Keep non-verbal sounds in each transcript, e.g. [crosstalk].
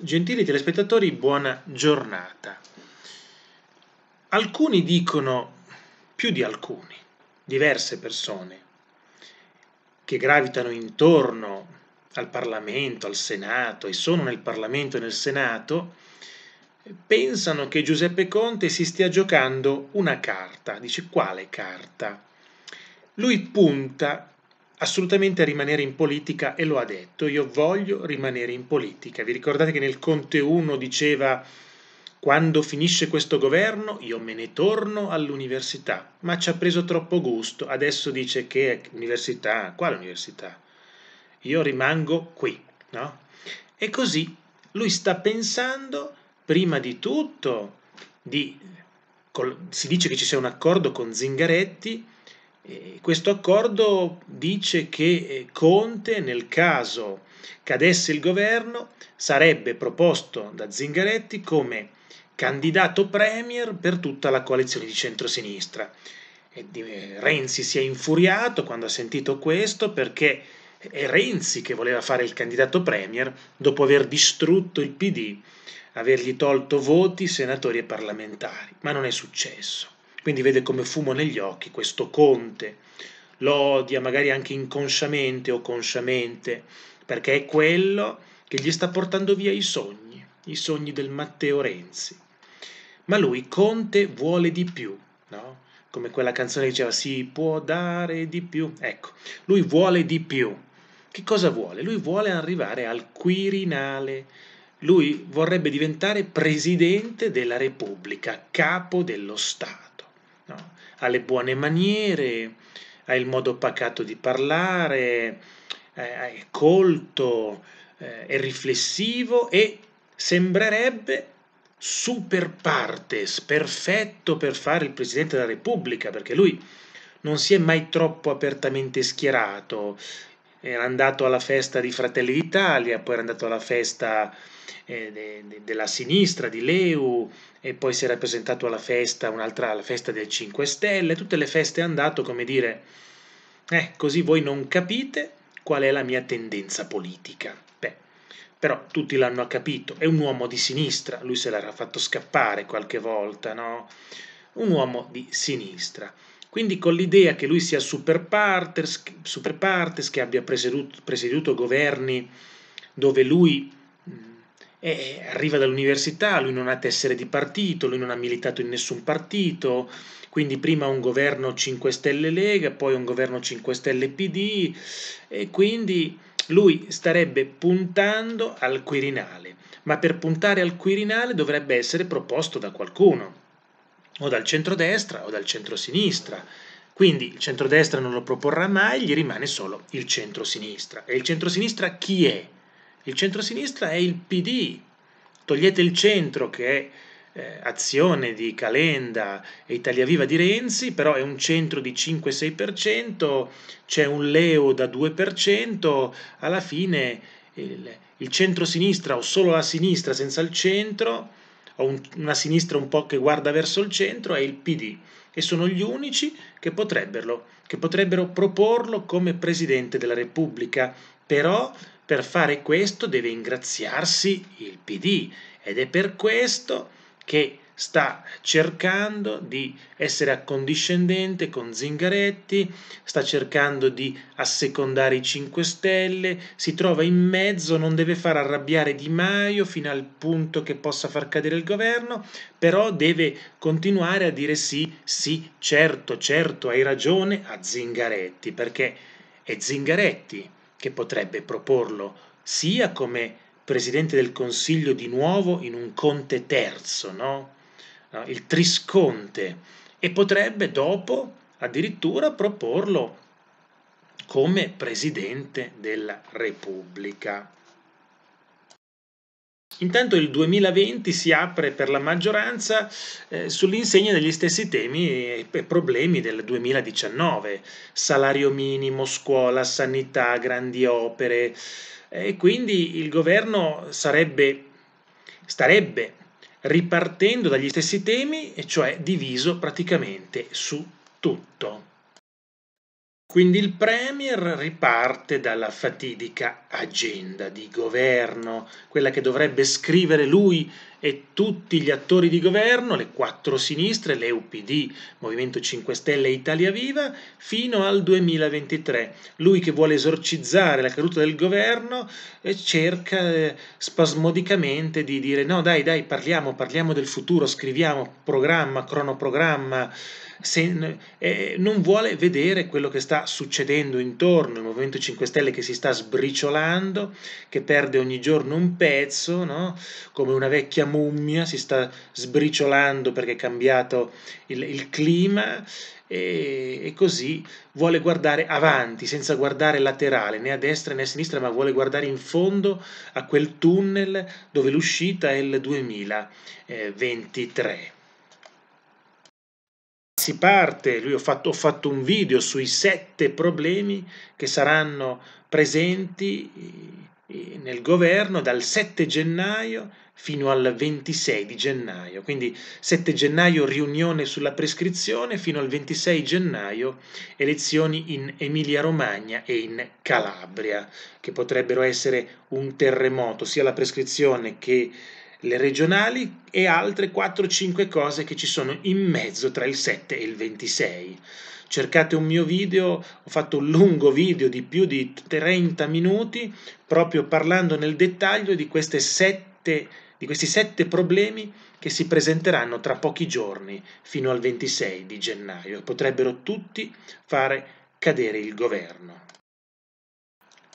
Gentili telespettatori, buona giornata. Alcuni dicono, più di alcuni, diverse persone che gravitano intorno al Parlamento, al Senato e sono nel Parlamento e nel Senato, pensano che Giuseppe Conte si stia giocando una carta. Dice quale carta? Lui punta assolutamente a rimanere in politica e lo ha detto, io voglio rimanere in politica. Vi ricordate che nel Conte 1 diceva quando finisce questo governo io me ne torno all'università, ma ci ha preso troppo gusto, adesso dice che università, quale università? Io rimango qui, no? E così lui sta pensando prima di tutto di... si dice che ci sia un accordo con Zingaretti, questo accordo dice che eh, Conte, nel caso cadesse il governo, sarebbe proposto da Zingaretti come candidato premier per tutta la coalizione di centrosinistra. Eh, Renzi si è infuriato quando ha sentito questo perché è Renzi che voleva fare il candidato premier dopo aver distrutto il PD, avergli tolto voti, senatori e parlamentari, ma non è successo. Quindi vede come fumo negli occhi questo conte, lo odia magari anche inconsciamente o consciamente, perché è quello che gli sta portando via i sogni, i sogni del Matteo Renzi. Ma lui, conte, vuole di più, no? come quella canzone diceva si può dare di più. Ecco, lui vuole di più. Che cosa vuole? Lui vuole arrivare al Quirinale. Lui vorrebbe diventare presidente della Repubblica, capo dello Stato no? ha le buone maniere, ha il modo pacato di parlare, eh, è colto, eh, è riflessivo e sembrerebbe super partes, perfetto per fare il Presidente della Repubblica, perché lui non si è mai troppo apertamente schierato, era andato alla festa di Fratelli d'Italia, poi era andato alla festa eh, de, de, della sinistra, di Leu, e poi si era presentato alla festa, un'altra, alla festa del 5 Stelle, tutte le feste è andato come dire, eh, così voi non capite qual è la mia tendenza politica. Beh, però tutti l'hanno capito, è un uomo di sinistra, lui se l'era fatto scappare qualche volta, no? Un uomo di sinistra. Quindi con l'idea che lui sia super partes, super partes che abbia presieduto, presieduto governi dove lui eh, arriva dall'università, lui non ha tessere di partito, lui non ha militato in nessun partito, quindi prima un governo 5 Stelle Lega, poi un governo 5 Stelle PD e quindi lui starebbe puntando al Quirinale, ma per puntare al Quirinale dovrebbe essere proposto da qualcuno o dal centrodestra o dal centrosinistra. Quindi il centrodestra non lo proporrà mai, gli rimane solo il centrosinistra. E il centrosinistra chi è? Il centrosinistra è il PD. Togliete il centro che è eh, azione di Calenda e Italia Viva di Renzi, però è un centro di 5-6%, c'è un Leo da 2%, alla fine il, il centro-sinistra o solo la sinistra senza il centro ho un, una sinistra un po' che guarda verso il centro, è il PD e sono gli unici che potrebbero, che potrebbero proporlo come Presidente della Repubblica, però per fare questo deve ingraziarsi il PD ed è per questo che sta cercando di essere accondiscendente con Zingaretti, sta cercando di assecondare i 5 Stelle, si trova in mezzo, non deve far arrabbiare Di Maio fino al punto che possa far cadere il governo, però deve continuare a dire sì, sì, certo, certo, hai ragione a Zingaretti, perché è Zingaretti che potrebbe proporlo sia come presidente del Consiglio di nuovo in un Conte terzo, no? no? Eh, il trisconte, e potrebbe dopo addirittura proporlo come Presidente della Repubblica. Intanto il 2020 si apre per la maggioranza eh, sull'insegna degli stessi temi e, e problemi del 2019, salario minimo, scuola, sanità, grandi opere e quindi il governo sarebbe, starebbe ripartendo dagli stessi temi, e cioè diviso praticamente su tutto. Quindi il Premier riparte dalla fatidica agenda di governo, quella che dovrebbe scrivere lui e tutti gli attori di governo, le quattro sinistre, l'EUPD, Movimento 5 Stelle e Italia Viva, fino al 2023. Lui che vuole esorcizzare la caduta del governo eh, cerca eh, spasmodicamente di dire no dai dai parliamo, parliamo del futuro, scriviamo programma, cronoprogramma, se, eh, non vuole vedere quello che sta succedendo intorno, il Movimento 5 Stelle che si sta sbriciolando, che perde ogni giorno un pezzo, no? come una vecchia mummia, si sta sbriciolando perché è cambiato il, il clima e, e, così vuole guardare avanti senza guardare laterale né a destra né a sinistra, ma vuole guardare in fondo a quel tunnel dove l'uscita è il 2023 eh, si parte, lui ho fatto, ho fatto, un video sui sette problemi che saranno presenti eh, nel governo dal 7 gennaio fino al 26 di gennaio, quindi 7 gennaio riunione sulla prescrizione fino al 26 gennaio elezioni in Emilia Romagna e in Calabria, che potrebbero essere un terremoto sia la prescrizione che le regionali e altre 4-5 cose che ci sono in mezzo tra il 7 e il 26. Cercate un mio video, ho fatto un lungo video di più di 30 minuti proprio parlando nel dettaglio di queste 7 sette, di questi sette problemi che si presenteranno tra pochi giorni fino al 26 di gennaio e potrebbero tutti fare cadere il governo.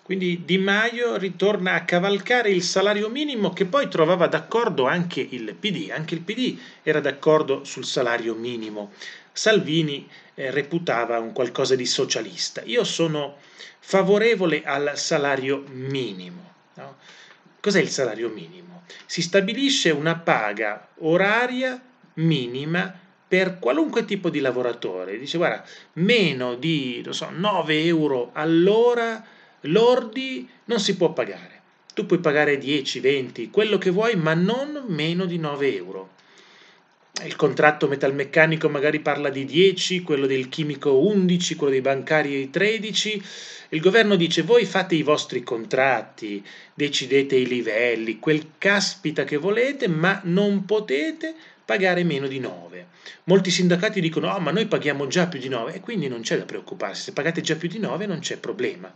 Quindi Di Maio ritorna a cavalcare il salario minimo che poi trovava d'accordo anche il PD, anche il PD era d'accordo sul salario minimo. Salvini eh, reputava un qualcosa di socialista. Io sono favorevole al salario minimo. No? Cos'è il salario minimo? Si stabilisce una paga oraria minima per qualunque tipo di lavoratore. Dice, guarda, meno di so, 9 euro all'ora lordi non si può pagare. Tu puoi pagare 10, 20, quello che vuoi, ma non meno di 9 euro il contratto metalmeccanico magari parla di 10, quello del chimico 11, quello dei bancari 13. Il governo dice voi fate i vostri contratti, decidete i livelli, quel caspita che volete, ma non potete pagare meno di 9. Molti sindacati dicono oh, ma noi paghiamo già più di 9 e quindi non c'è da preoccuparsi, se pagate già più di 9 non c'è problema.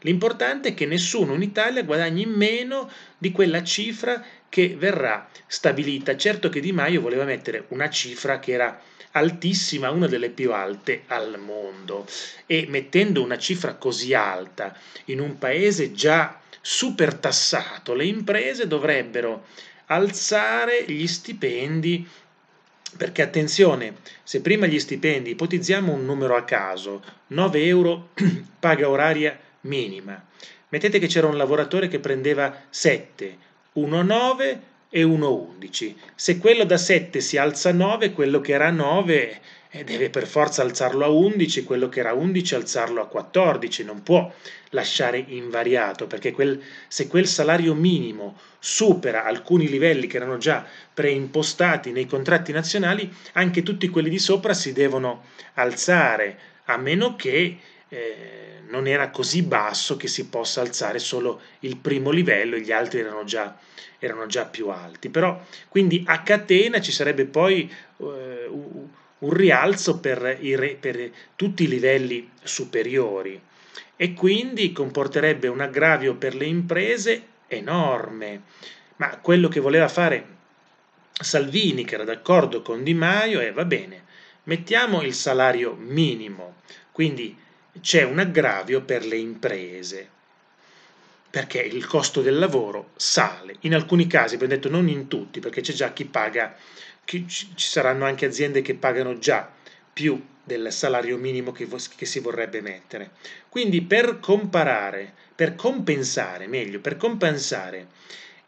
L'importante è che nessuno in Italia guadagni meno di quella cifra che verrà stabilita. Certo che Di Maio voleva mettere una cifra che era altissima, una delle più alte al mondo e mettendo una cifra così alta in un paese già supertassato, le imprese dovrebbero alzare gli stipendi perché attenzione, se prima gli stipendi, ipotizziamo un numero a caso, 9 euro [clears throat] paga oraria minima, mettete che c'era un lavoratore che prendeva 7, 1,9 e 1,11. Se quello da 7 si alza a 9, quello che era 9 eh, deve per forza alzarlo a 11, quello che era 11 alzarlo a 14, non può lasciare invariato perché quel, se quel salario minimo supera alcuni livelli che erano già preimpostati nei contratti nazionali, anche tutti quelli di sopra si devono alzare, a meno che eh, non era così basso che si possa alzare solo il primo livello gli altri erano già, erano già più alti. Però quindi a catena ci sarebbe poi eh, un rialzo per, i, per tutti i livelli superiori e quindi comporterebbe un aggravio per le imprese enorme. Ma quello che voleva fare Salvini, che era d'accordo con Di Maio, è va bene, mettiamo il salario minimo, quindi c'è un aggravio per le imprese perché il costo del lavoro sale. In alcuni casi, abbiamo detto non in tutti, perché c'è già chi paga, ci saranno anche aziende che pagano già più del salario minimo che, si vorrebbe mettere. Quindi per comparare, per compensare, meglio, per compensare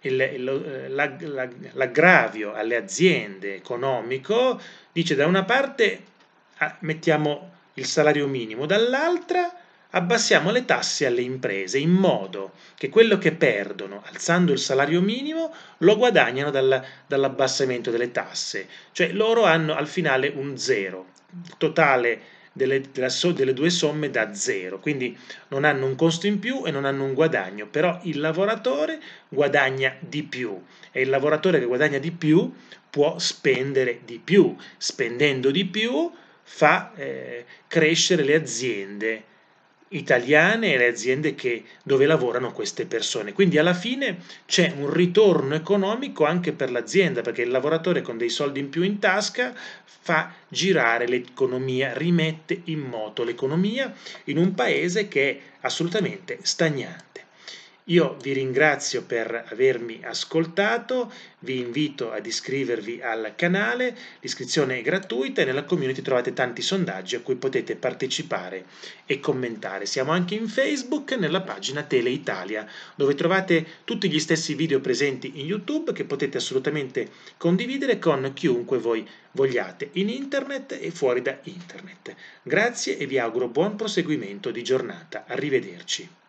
eh, l'aggravio alle aziende economico, dice da una parte ah, mettiamo il salario minimo, dall'altra abbassiamo le tasse alle imprese in modo che quello che perdono alzando il salario minimo lo guadagnano dalla, dall'abbassamento delle tasse, cioè loro hanno al finale un zero, il totale delle, delle due somme da zero, quindi non hanno un costo in più e non hanno un guadagno, però il lavoratore guadagna di più e il lavoratore che guadagna di più può spendere di più, spendendo di più fa eh, crescere le aziende italiane e le aziende che, dove lavorano queste persone. Quindi alla fine c'è un ritorno economico anche per l'azienda, perché il lavoratore con dei soldi in più in tasca fa girare l'economia, rimette in moto l'economia in un paese che è assolutamente stagnante. Io vi ringrazio per avermi ascoltato, vi invito ad iscrivervi al canale, l'iscrizione è gratuita e nella community trovate tanti sondaggi a cui potete partecipare e commentare. Siamo anche in Facebook nella pagina Tele Italia, dove trovate tutti gli stessi video presenti in YouTube che potete assolutamente condividere con chiunque voi vogliate in internet e fuori da internet. Grazie e vi auguro buon proseguimento di giornata. Arrivederci.